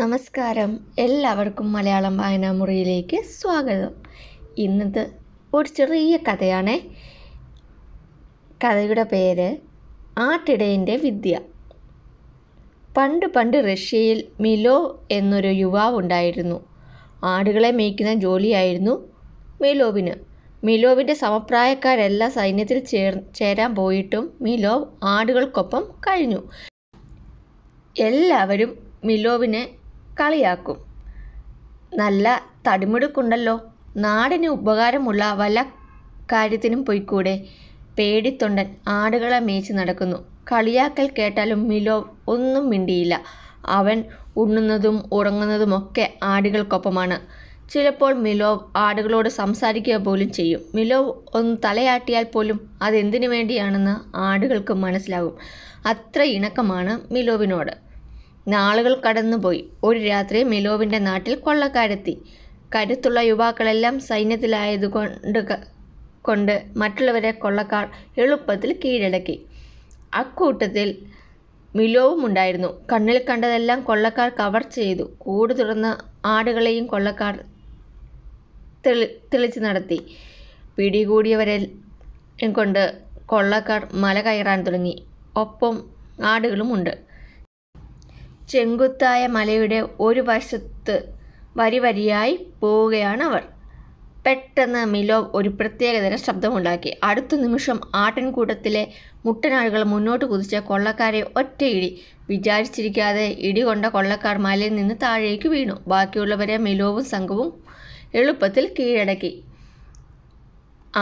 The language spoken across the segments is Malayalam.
നമസ്കാരം എല്ലാവർക്കും മലയാളം മുറിയിലേക്ക് സ്വാഗതം ഇന്നത്തെ ഒരു ചെറിയ കഥയാണ് കഥയുടെ പേര് ആട്ടിടയൻ്റെ വിദ്യ പണ്ട് പണ്ട് റഷ്യയിൽ മിലോ എന്നൊരു യുവാവ് ഉണ്ടായിരുന്നു ആടുകളെ മേയ്ക്കുന്ന ജോലിയായിരുന്നു മിലോവിന് മിലോവിൻ്റെ സമപ്രായക്കാരെല്ലാം സൈന്യത്തിൽ ചേർ ചേരാൻ പോയിട്ടും മിലോ ആടുകൾക്കൊപ്പം കഴിഞ്ഞു എല്ലാവരും മിലോവിനെ കളിയാക്കും നല്ല തടിമുടുക്കുണ്ടല്ലോ നാടിന് ഉപകാരമുള്ള വല്ല കാര്യത്തിനും പോയിക്കൂടെ പേടിത്തൊണ്ടൻ ആടുകളെ മേച്ച് നടക്കുന്നു കളിയാക്കൽ കേട്ടാലും മിലോ ഒന്നും മിണ്ടിയില്ല അവൻ ഉണ്ണുന്നതും ഉറങ്ങുന്നതുമൊക്കെ ആടുകൾക്കൊപ്പമാണ് ചിലപ്പോൾ മിലോവ് ആടുകളോട് സംസാരിക്കുക പോലും ചെയ്യും മിലോവ് ഒന്ന് തലയാട്ടിയാൽ പോലും അതെന്തിനു വേണ്ടിയാണെന്ന് ആടുകൾക്ക് മനസ്സിലാകും അത്ര ഇണക്കമാണ് മിലോവിനോട് നാളുകൾ കടന്നുപോയി ഒരു രാത്രി മിലോവിൻ്റെ നാട്ടിൽ കൊള്ളക്കാരെത്തി കരുത്തുള്ള യുവാക്കളെല്ലാം സൈന്യത്തിലായതുകൊണ്ട് കൊണ്ട് മറ്റുള്ളവരെ കൊള്ളക്കാർ എളുപ്പത്തിൽ കീഴടക്കി അക്കൂട്ടത്തിൽ മിലോവും ഉണ്ടായിരുന്നു കണ്ണിൽ കണ്ടതെല്ലാം കൊള്ളക്കാർ കവർ ചെയ്തു കൂട് തുറന്ന് ആടുകളെയും കൊള്ളക്കാർ തെളി തെളിച്ച് നടത്തി പിടികൂടിയവരെ കൊണ്ട് കൊള്ളക്കാർ മല കയറാൻ തുടങ്ങി ഒപ്പം ആടുകളുമുണ്ട് ചെങ്കുത്തായ മലയുടെ ഒരു വശത്ത് വരി വരിയായി പോവുകയാണ് അവർ പെട്ടെന്ന് മിലോ ഒരു പ്രത്യേകതരം ശബ്ദമുണ്ടാക്കി അടുത്ത നിമിഷം ആട്ടിൻകൂട്ടത്തിലെ മുട്ടനാളുകൾ മുന്നോട്ട് കുതിച്ച കൊള്ളക്കാരെ ഇടി വിചാരിച്ചിരിക്കാതെ കൊണ്ട കൊള്ളക്കാർ മലയിൽ നിന്ന് താഴേക്ക് വീണു ബാക്കിയുള്ളവരെ മിലോവും സംഘവും എളുപ്പത്തിൽ കീഴടക്കി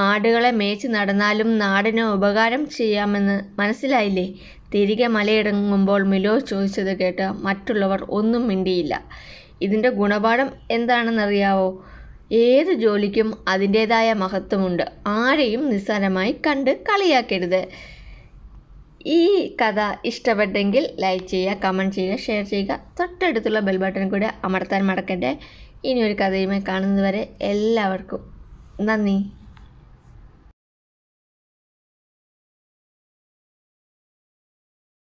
ആടുകളെ മേച്ച് നടന്നാലും നാടിന് ഉപകാരം ചെയ്യാമെന്ന് മനസ്സിലായില്ലേ തിരികെ മലയിടങ്ങുമ്പോൾ മിലോ ചോദിച്ചത് കേട്ട് മറ്റുള്ളവർ ഒന്നും മിണ്ടിയില്ല ഇതിൻ്റെ ഗുണപാഠം എന്താണെന്നറിയാവോ ഏത് ജോലിക്കും അതിൻ്റേതായ മഹത്വമുണ്ട് ആരെയും നിസ്സാരമായി കണ്ട് കളിയാക്കരുത് ഈ കഥ ഇഷ്ടപ്പെട്ടെങ്കിൽ ലൈക്ക് ചെയ്യുക കമൻറ്റ് ചെയ്യുക ഷെയർ ചെയ്യുക തൊട്ടടുത്തുള്ള ബെൽ ബട്ടൺ കൂടെ അമർത്താൻ മടക്കട്ടെ ഇനി ഒരു കഥയുമായി കാണുന്നതുവരെ എല്ലാവർക്കും നന്ദി